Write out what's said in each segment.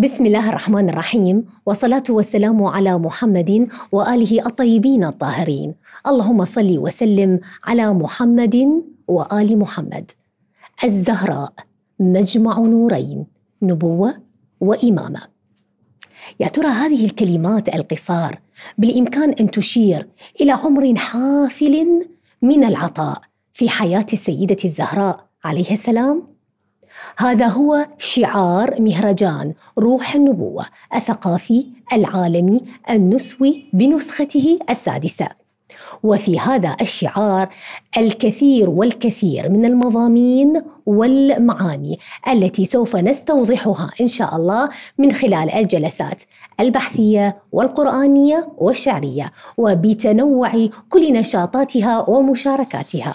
بسم الله الرحمن الرحيم والصلاة والسلام على محمد وآله الطيبين الطاهرين اللهم صل وسلم على محمد وآل محمد الزهراء مجمع نورين نبوة وإمامة يا ترى هذه الكلمات القصار بالإمكان أن تشير إلى عمر حافل من العطاء في حياة السيدة الزهراء عليها السلام؟ هذا هو شعار مهرجان روح النبوة الثقافي العالمي النسوي بنسخته السادسة وفي هذا الشعار الكثير والكثير من المضامين والمعاني التي سوف نستوضحها ان شاء الله من خلال الجلسات البحثيه والقرانيه والشعريه وبتنوع كل نشاطاتها ومشاركاتها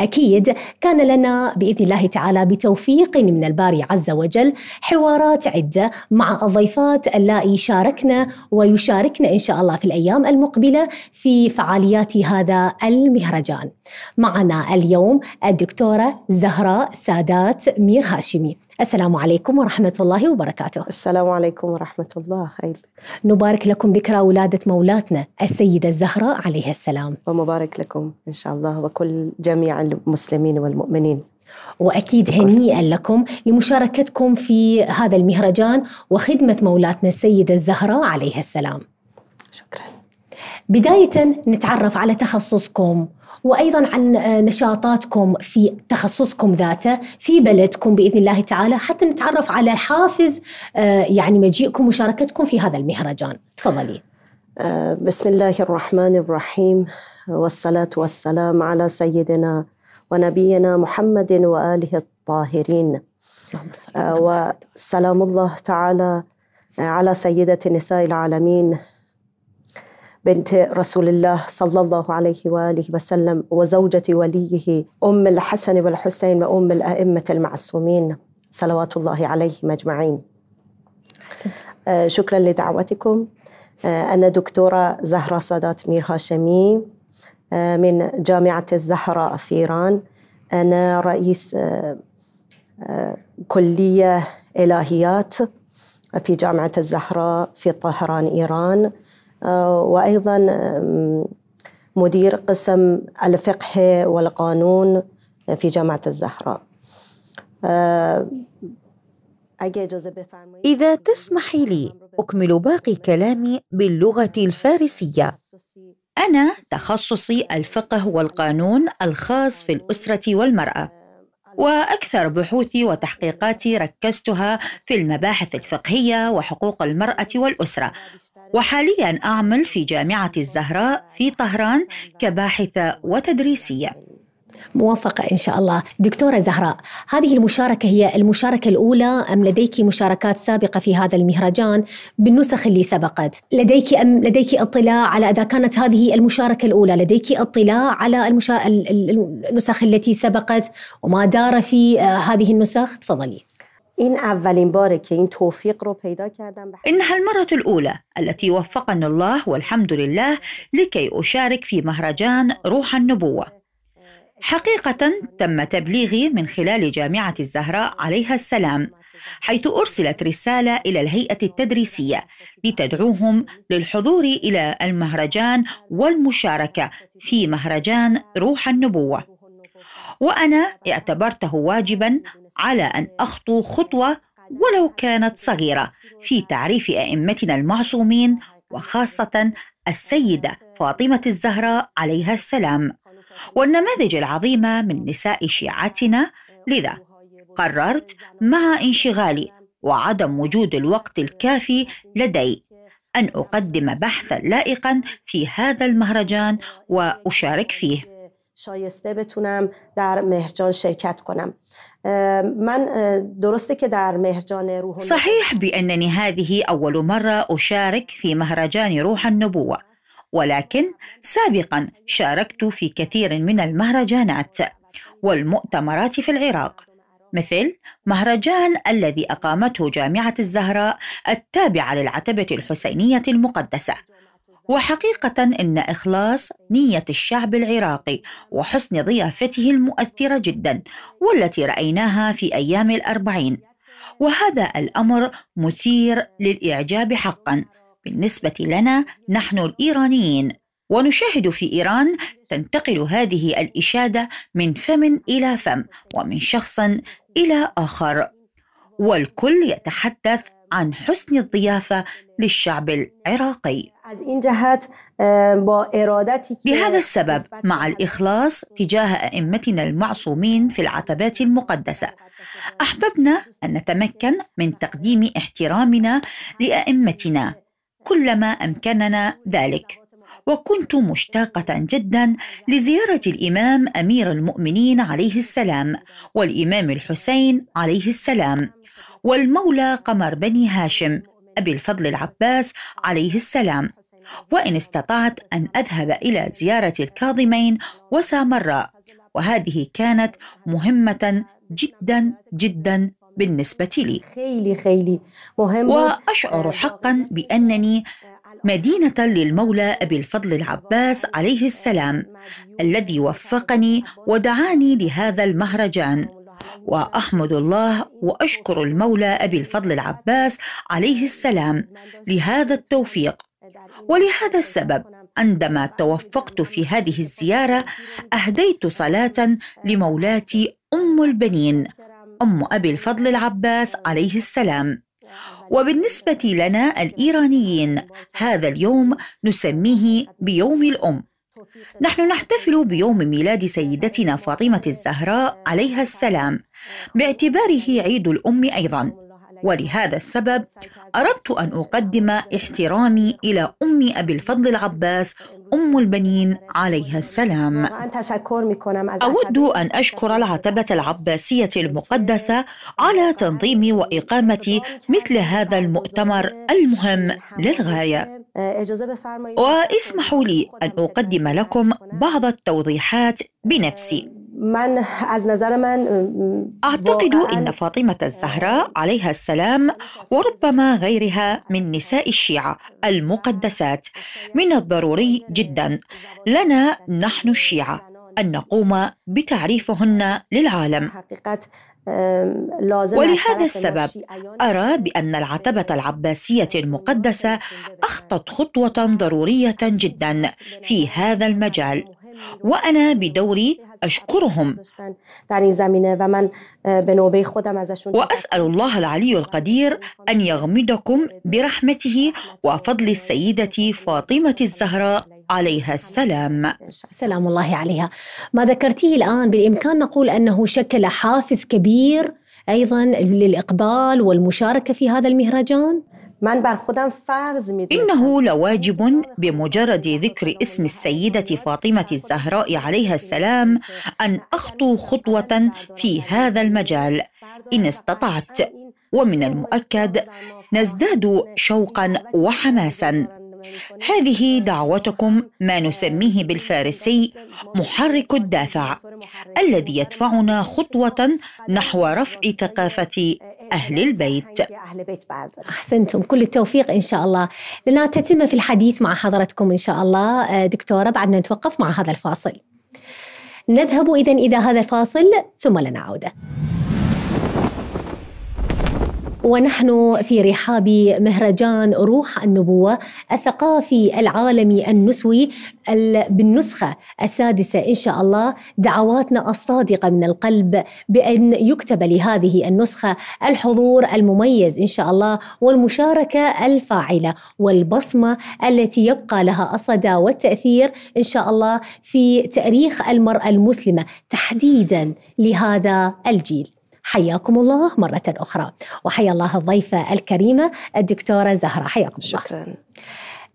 أكيد كان لنا بإذن الله تعالى بتوفيق من الباري عز وجل حوارات عدة مع الضيفات اللائي شاركنا ويشاركنا إن شاء الله في الأيام المقبلة في فعاليات هذا المهرجان معنا اليوم الدكتورة زهراء سادات مير هاشمي السلام عليكم ورحمة الله وبركاته السلام عليكم ورحمة الله أيضا نبارك لكم ذكرى ولادة مولاتنا السيدة الزهراء عليها السلام ومبارك لكم إن شاء الله وكل جميع المسلمين والمؤمنين واكيد هنيئا لكم لمشاركتكم في هذا المهرجان وخدمه مولاتنا السيده الزهراء عليها السلام. شكرا. بدايه نتعرف على تخصصكم وايضا عن آه، نشاطاتكم في تخصصكم ذاته في بلدكم باذن الله تعالى حتى نتعرف على حافز آه، يعني مجيئكم ومشاركتكم في هذا المهرجان تفضلي آه، بسم الله الرحمن الرحيم والصلاه والسلام على سيدنا ونبينا محمد واله الطاهرين وسلام الله تعالى على سيده نساء العالمين بنت رسول الله صلى الله عليه واله وسلم وزوجة وليه ام الحسن والحسين وام الائمه المعصومين صلوات الله عليهم اجمعين. آه شكرا لدعوتكم آه، انا دكتوره زهره سادات مير هاشمي آه، من جامعه الزهراء في ايران انا رئيس آه، كليه الهيات في جامعه الزهراء في طهران ايران آه، وأيضا مدير قسم الفقه والقانون في جامعة الزهراء آه، إذا تسمحي لي أكمل باقي كلامي باللغة الفارسية أنا تخصصي الفقه والقانون الخاص في الأسرة والمرأة واكثر بحوثي وتحقيقاتي ركزتها في المباحث الفقهيه وحقوق المراه والاسره وحاليا اعمل في جامعه الزهراء في طهران كباحثه وتدريسيه موفقة إن شاء الله دكتورة زهراء هذه المشاركة هي المشاركة الأولى أم لديك مشاركات سابقة في هذا المهرجان بالنسخ اللي سبقت لديك أم لديك اطلاع على إذا كانت هذه المشاركة الأولى لديك اطلاع على المشا... النسخ التي سبقت وما دار في آه، هذه النسخ تفضلي إن رو پیدا إنها المرة الأولى التي وفقني الله والحمد لله لكي أشارك في مهرجان روح النبوة حقيقة تم تبليغي من خلال جامعة الزهراء عليها السلام حيث أرسلت رسالة إلى الهيئة التدريسية لتدعوهم للحضور إلى المهرجان والمشاركة في مهرجان روح النبوة وأنا اعتبرته واجبا على أن أخطو خطوة ولو كانت صغيرة في تعريف أئمتنا المعصومين وخاصة السيدة فاطمة الزهراء عليها السلام والنماذج العظيمه من نساء شيعتنا لذا قررت مع انشغالي وعدم وجود الوقت الكافي لدي ان اقدم بحثا لائقا في هذا المهرجان واشارك فيه شایسته بتونم در مهرجان شرکت کنم من درسته که در مهرجان روح صحيح بأنني هذه أول مرة أشارك في مهرجان روح النبوة ولكن سابقا شاركت في كثير من المهرجانات والمؤتمرات في العراق مثل مهرجان الذي اقامته جامعه الزهراء التابعه للعتبه الحسينيه المقدسه وحقيقه ان اخلاص نيه الشعب العراقي وحسن ضيافته المؤثره جدا والتي رايناها في ايام الاربعين وهذا الامر مثير للاعجاب حقا بالنسبة لنا نحن الإيرانيين ونشاهد في إيران تنتقل هذه الإشادة من فم إلى فم ومن شخص إلى آخر والكل يتحدث عن حسن الضيافة للشعب العراقي لهذا السبب مع الإخلاص تجاه أئمتنا المعصومين في العتبات المقدسة أحببنا أن نتمكن من تقديم احترامنا لأئمتنا كلما امكننا ذلك وكنت مشتاقه جدا لزياره الامام امير المؤمنين عليه السلام والامام الحسين عليه السلام والمولى قمر بني هاشم ابي الفضل العباس عليه السلام وان استطعت ان اذهب الى زياره الكاظمين وسامراء وهذه كانت مهمه جدا جدا بالنسبة لي وأشعر آه، حقا بأنني مدينة للمولى أبي الفضل العباس عليه السلام الذي وفقني ودعاني لهذا المهرجان واحمد الله واشكر المولى ابي الفضل العباس عليه السلام لهذا التوفيق ولهذا السبب عندما توفقت في هذه الزياره اهديت صلاه لمولاتي ام البنين أم أبي الفضل العباس عليه السلام وبالنسبة لنا الإيرانيين هذا اليوم نسميه بيوم الأم نحن نحتفل بيوم ميلاد سيدتنا فاطمة الزهراء عليها السلام باعتباره عيد الأم أيضا ولهذا السبب أردت أن أقدم احترامي إلى أم أبي الفضل العباس أم البنين عليها السلام أود أن أشكر العتبة العباسية المقدسة على تنظيم وإقامة مثل هذا المؤتمر المهم للغاية واسمحوا لي أن أقدم لكم بعض التوضيحات بنفسي أعتقد أن فاطمة الزهراء عليها السلام وربما غيرها من نساء الشيعة المقدسات من الضروري جدا لنا نحن الشيعة أن نقوم بتعريفهن للعالم ولهذا السبب أرى بأن العتبة العباسية المقدسة أخطت خطوة ضرورية جدا في هذا المجال وأنا بدوري أشكرهم اه، وأسأل الله العلي القدير أن يغمدكم برحمته وفضل السيدة فاطمة الزهراء عليها السلام سلام الله عليها ما ذكرتيه الآن بالإمكان نقول أنه شكل حافز كبير أيضا للإقبال والمشاركة في هذا المهرجان إنه لواجب بمجرد ذكر اسم السيدة فاطمة الزهراء عليها السلام أن أخطو خطوة في هذا المجال إن استطعت ومن المؤكد نزداد شوقا وحماسا هذه دعوتكم ما نسميه بالفارسي محرك الدافع الذي يدفعنا خطوه نحو رفع ثقافه إيه، إيه، أهل البيت أحسنتم كل التوفيق إن شاء الله لنا تتم في الحديث مع حضرتكم إن شاء الله آه، دكتورة بعدنا نتوقف مع هذا الفاصل نذهب إذا إلى هذا الفاصل ثم لنعوده عودة ونحن في رحاب مهرجان روح النبوة الثقافي العالمي النسوي بالنسخة السادسة إن شاء الله دعواتنا الصادقة من القلب بأن يكتب لهذه النسخة الحضور المميز إن شاء الله والمشاركة الفاعلة والبصمة التي يبقى لها الصدى والتأثير إن شاء الله في تاريخ المرأة المسلمة تحديدا لهذا الجيل حياكم الله مرة أخرى وحيا الله الضيفة الكريمة الدكتورة زهرة حياكم الله شكرا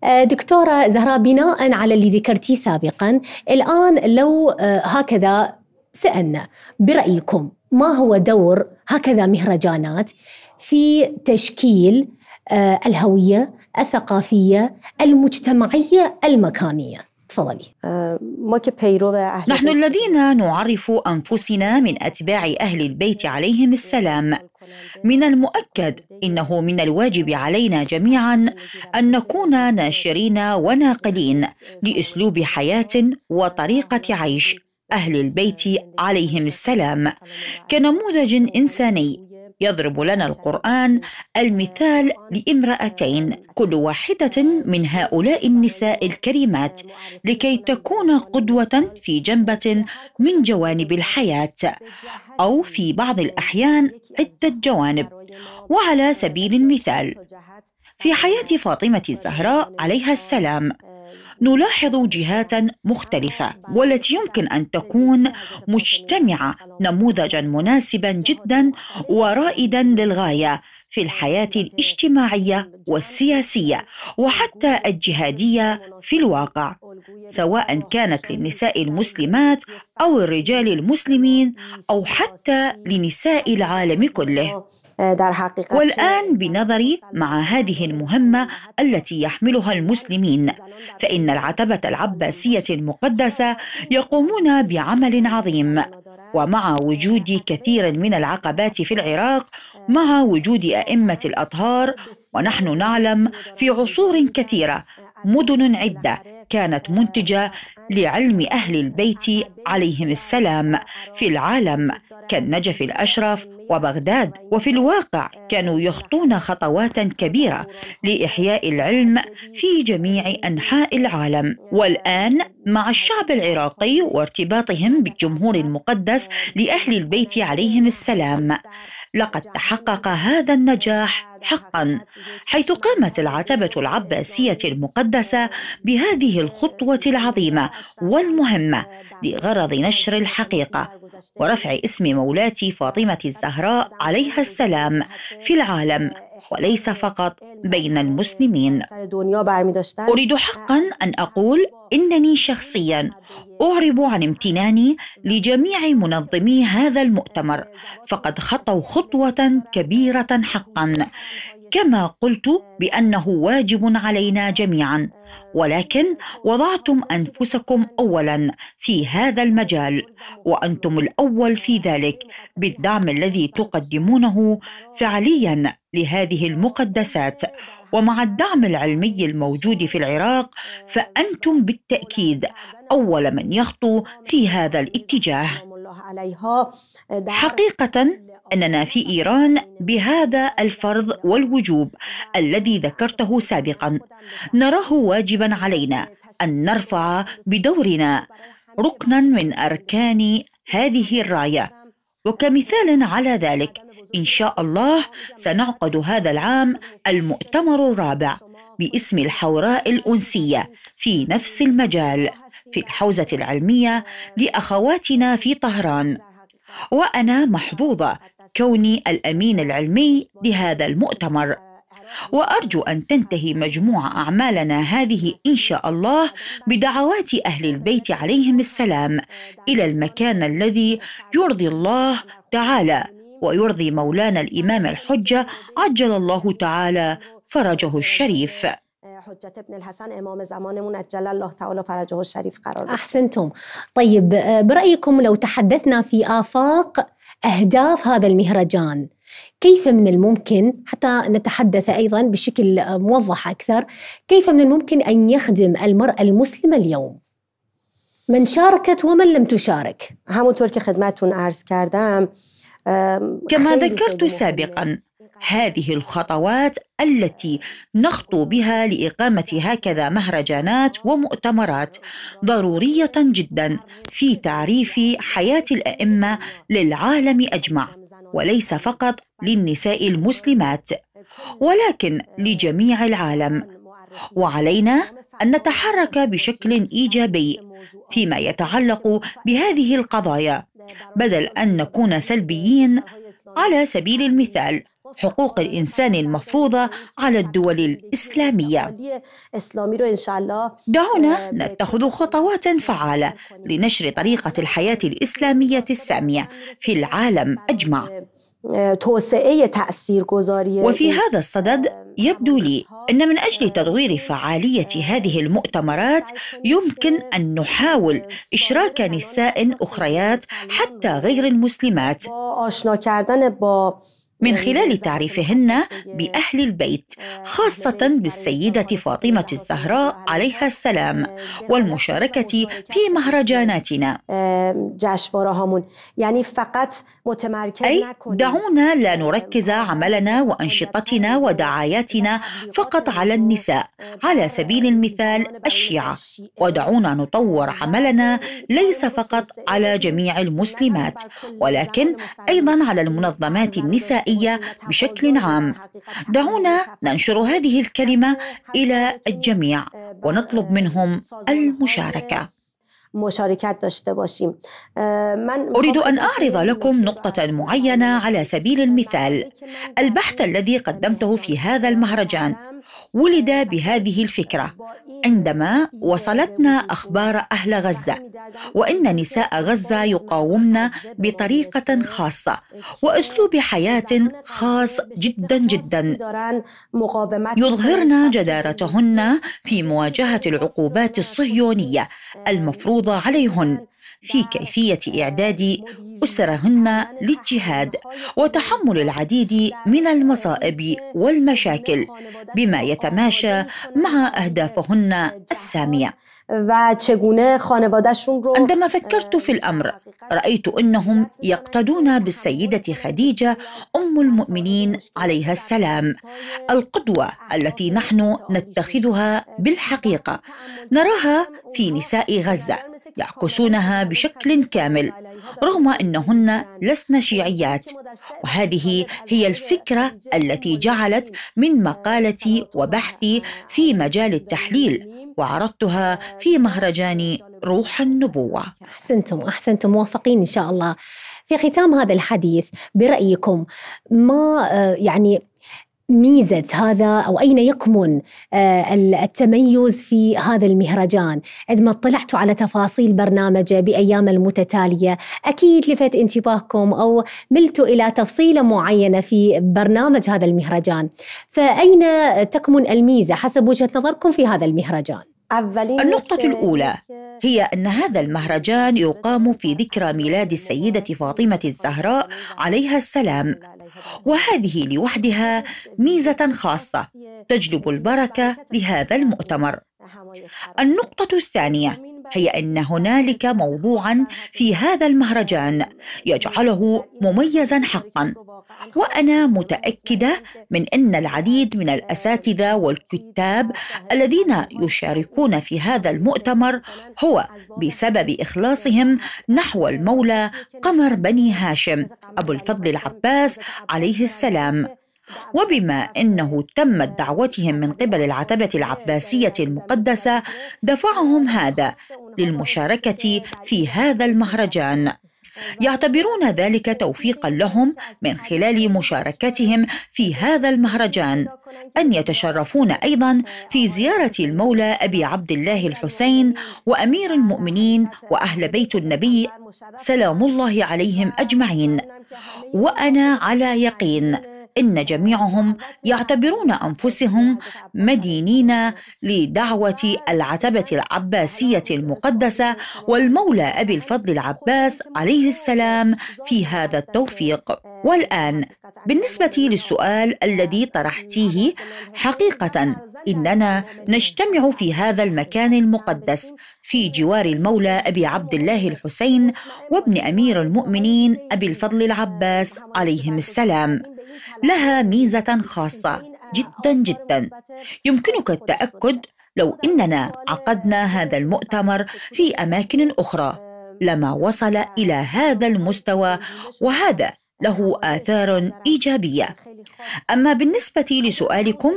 آه، دكتورة زهرة بناء على اللي ذكرتيه سابقا الآن لو آه، هكذا سألنا برأيكم ما هو دور هكذا مهرجانات في تشكيل آه، الهوية الثقافية المجتمعية المكانية تفضلي آه، نحن الذين نعرف أنفسنا من أتباع أهل البيت عليهم السلام من المؤكد انه من الواجب علينا جميعا ان نكون ناشرين وناقلين لاسلوب حياه وطريقه عيش اهل البيت عليهم السلام كنموذج انساني يضرب لنا القرآن المثال لامرأتين كل واحدة من هؤلاء النساء الكريمات لكي تكون قدوة في جنبة من جوانب الحياة أو في بعض الأحيان عدة جوانب وعلى سبيل المثال في حياة فاطمة الزهراء عليها السلام نلاحظ جهات مختلفة والتي يمكن أن تكون مجتمعة نموذجا مناسبا جدا ورائدا للغاية في الحياه الاجتماعيه والسياسيه وحتى الجهاديه في الواقع سواء كانت للنساء المسلمات او الرجال المسلمين او حتى لنساء العالم كله والآن بنظري مع هذه المهمة التي يحملها المسلمين فإن العتبة العباسية المقدسة يقومون بعمل عظيم ومع وجود كثير من العقبات في العراق مع وجود ائمه الاطهار ونحن نعلم في عصور كثيره مدن عده كانت منتجه لعلم اهل البيت عليهم السلام في العالم كالنجف الاشرف وبغداد وفي الواقع كانوا يخطون خطوات كبيره لاحياء العلم في جميع انحاء العالم والان مع الشعب العراقي وارتباطهم بالجمهور المقدس لاهل البيت عليهم السلام لقد تحقق هذا النجاح حقا حيث قامت العتبه العباسيه المقدسه بهذه الخطوه العظيمه والمهمه لغرض نشر الحقيقه ورفع اسم مولاتي فاطمه الزهراء عليها السلام في العالم وليس فقط بين المسلمين أريد حقا أن أقول إنني شخصيا أعرب عن امتناني لجميع منظمي هذا المؤتمر فقد خطوا خطوة كبيرة حقا كما قلت بانه واجب علينا جميعا ولكن وضعتم انفسكم اولا في هذا المجال وانتم الاول في ذلك بالدعم الذي تقدمونه فعليا لهذه المقدسات ومع الدعم العلمي الموجود في العراق فانتم بالتاكيد اول من يخطو في هذا الاتجاه الله عليها آه، حقيقة أننا في إيران بهذا الفرض والوجوب الذي ذكرته سابقا نراه واجبا علينا أن نرفع بدورنا ركنا من أركان هذه الراية وكمثال على ذلك إن شاء الله سنعقد هذا العام المؤتمر الرابع باسم الحوراء الأنسية في نفس المجال في الحوزة العلمية لأخواتنا في طهران وأنا محظوظة كوني الأمين العلمي لهذا المؤتمر وأرجو أن تنتهي مجموع أعمالنا هذه إن شاء الله بدعوات أهل البيت عليهم السلام إلى المكان الذي يرضي الله تعالى ويرضي مولانا الإمام الحجة عجل الله تعالى فرجه الشريف حجة ابن الحسن إمام زمانمون أجل الله تعالى فرجه الشريف قرار أحسنتم طيب اه، برأيكم لو تحدثنا في آفاق أهداف هذا المهرجان كيف من الممكن حتى نتحدث أيضا بشكل اه، موضح أكثر كيف من الممكن أن يخدم المرأة المسلمة اليوم؟ من شاركت ومن لم تشارك همونطور که خدمتتون عرض كردم اه، كما ذكرت سابقا هذه الخطوات التي نخطو بها لاقامه هكذا مهرجانات ومؤتمرات ضروريه جدا في تعريف حياه الائمه للعالم اجمع وليس فقط للنساء المسلمات ولكن لجميع العالم وعلينا ان نتحرك بشكل ايجابي فيما يتعلق بهذه القضايا بدل ان نكون سلبيين على سبيل المثال حقوق الإنسان المفروضة على الدول الإسلامية دعونا نتخذ خطوات فعالة لنشر طريقة الحياة الإسلامية السامية في العالم أجمع وفي هذا الصدد يبدو لي أن من أجل تطوير فعالية هذه المؤتمرات يمكن أن نحاول إشراك نساء أخريات حتى غير المسلمات من يعني خلال تعريفهن باهل آه، البيت آه، خاصه بالسيده فاطمه الزهراء عليها السلام آه، والمشاركه في مهرجاناتنا يعني فقط أي دعونا لا نركز عملنا وأنشطتنا ودعاياتنا فقط على النساء على سبيل المثال الشيعة ودعونا نطور عملنا ليس فقط على جميع المسلمات ولكن أيضا على المنظمات النسائية الغذائية بشكل عام دعونا ننشر هذه الكلمة إلى الجميع ونطلب منهم المشاركة آه، أريد أن أعرض لكم نقطة معينة على سبيل المثال البحث الذي قدمته في هذا المهرجان ولد بهذه الفكره عندما وصلتنا اخبار اهل غزه وان نساء غزه يقاومن بطريقه خاصه واسلوب حياه خاص جدا جدا يظهرن جدارتهن في مواجهه العقوبات الصهيونيه المفروضه عليهن في كيفيه اعداد اسرهن للجهاد وتحمل العديد من المصائب والمشاكل بما يتماشى مع اهدافهن الساميه عندما اه، فكرت في الامر رايت انهم يقتدون بالسيده خديجه ام المؤمنين عليها السلام القدوه التي نحن نتخذها اه، بالحقيقه نراها في نساء غزه يعكسونها بشكل كامل رغم انهن لسن شيعيات وهذه هي الفكره التي جعلت من مقالتي وبحثي في مجال التحليل وعرضتها في مهرجان روح النبوه احسنتم احسنتم موافقين ان شاء الله في ختام هذا الحديث برايكم ما آه، يعني ميزة هذا أو أين يكمن آه، التميز في هذا المهرجان عندما اطلعتوا على تفاصيل برنامجه بأيام المتتالية أكيد لفت انتباهكم أو ملتوا إلى تفصيلة معينة في برنامج هذا المهرجان فأين تكمن الميزة حسب وجهة نظركم في هذا المهرجان؟ النقطة الأولى هي أن هذا المهرجان يقام في ذكرى ميلاد السيدة فاطمة الزهراء عليها السلام، وهذه لوحدها ميزة خاصة تجلب البركة لهذا المؤتمر. النقطة الثانية هي أن هنالك موضوعا في هذا المهرجان يجعله مميزا حقا وأنا متأكدة من أن العديد من الأساتذة والكتاب الذين يشاركون في هذا المؤتمر هو بسبب إخلاصهم نحو المولى قمر بني هاشم أبو الفضل العباس عليه السلام وبما انه تمت دعوتهم من قبل العتبه العباسيه المقدسه دفعهم هذا للمشاركه في هذا المهرجان يعتبرون ذلك توفيقا لهم من خلال مشاركتهم في هذا المهرجان أن يتشرفون أيضا في زيارة المولى أبي عبد الله الحسين وأمير المؤمنين وأهل بيت النبي سلام الله عليهم أجمعين وأنا على يقين إن جميعهم يعتبرون أنفسهم مدينين لدعوة العتبة العباسية المقدسة والمولى أبي الفضل العباس عليه السلام في هذا التوفيق والآن بالنسبة للسؤال الذي طرحتيه حقيقة إننا نجتمع في هذا المكان المقدس في جوار المولى أبي عبد الله الحسين وابن أمير المؤمنين أبي الفضل العباس عليهم السلام لها ميزة خاصة جدا جدا يمكنك التأكد لو إننا عقدنا هذا المؤتمر في أماكن أخرى لما وصل إلى هذا المستوى وهذا له آثار إيجابية أما بالنسبة لسؤالكم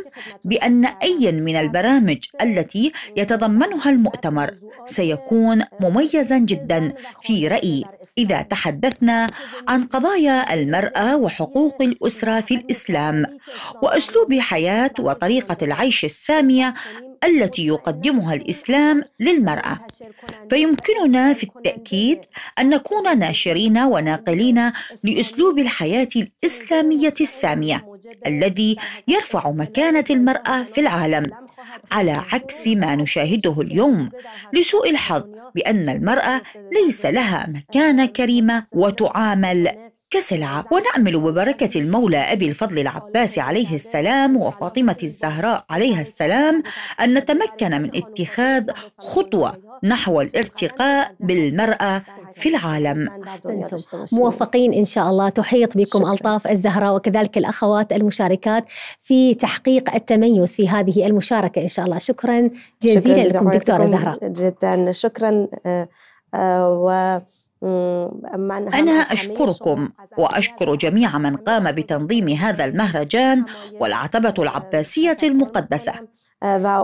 بأن أي من البرامج التي يتضمنها المؤتمر سيكون مميزا جدا في رأيي إذا تحدثنا عن قضايا المرأة وحقوق الأسرة في الإسلام وأسلوب حياة وطريقة العيش السامية التي يقدمها الاسلام للمراه فيمكننا في التاكيد ان نكون ناشرين وناقلين لاسلوب الحياه الاسلاميه الساميه الذي يرفع مكانه المراه في العالم على عكس ما نشاهده اليوم لسوء الحظ بان المراه ليس لها مكانه كريمه وتعامل كسلعة ونأمل ببركة المولى أبي الفضل العباس عليه السلام وفاطمة الزهراء عليها السلام أن نتمكن من اتخاذ خطوة نحو الارتقاء بالمرأة في العالم موفقين إن شاء الله تحيط بكم ألطاف الزهراء وكذلك الأخوات المشاركات في تحقيق التميز في هذه المشاركة إن شاء الله شكرا جزيلا شكرا لكم دكتورة زهراء جدا شكرا آه آه و أنا أشكركم وأشكر جميع من قام بتنظيم هذا المهرجان والعتبة العباسية المقدسة آه،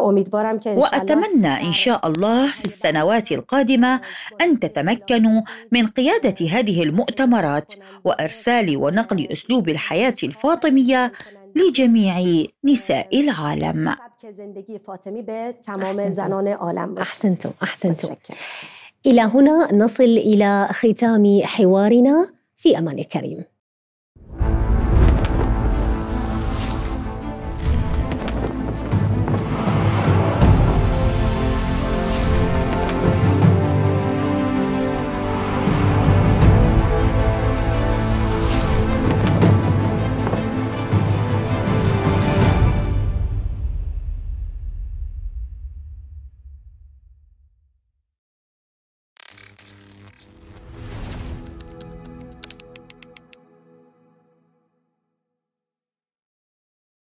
وأتمنى إن شاء الله في السنوات القادمة أن تتمكنوا من قيادة هذه المؤتمرات وإرسال ونقل أسلوب آه، الحياة آه، الفاطمية لجميع نساء العالم أحسنتم أحسنتم الى هنا نصل الى ختام حوارنا في امان الكريم